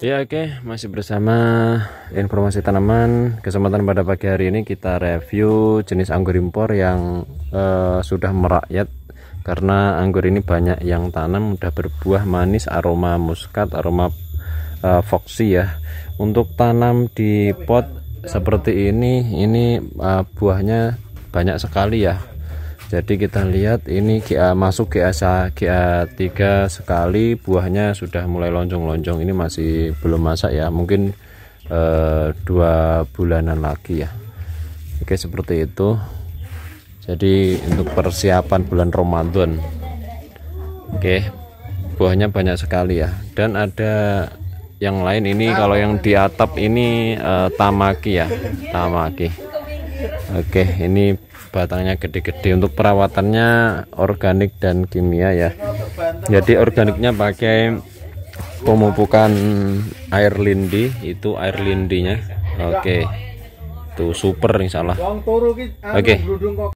Ya oke, okay. masih bersama informasi tanaman. Kesempatan pada pagi hari ini kita review jenis anggur impor yang uh, sudah merakyat karena anggur ini banyak yang tanam mudah berbuah manis aroma muskat, aroma uh, foxy ya. Untuk tanam di pot seperti ini, ini uh, buahnya banyak sekali ya jadi kita lihat ini GA masuk GA GA3 sekali buahnya sudah mulai lonjong-lonjong ini masih belum masak ya mungkin eh, dua bulanan lagi ya Oke seperti itu jadi untuk persiapan bulan Ramadan Oke buahnya banyak sekali ya dan ada yang lain ini kalau yang di atap ini eh, tamaki ya tamaki Oke, ini batangnya gede-gede untuk perawatannya organik dan kimia ya. Jadi organiknya pakai pemupukan air lindi, itu air lindinya. Oke. Itu super insyaallah. Anu, Oke.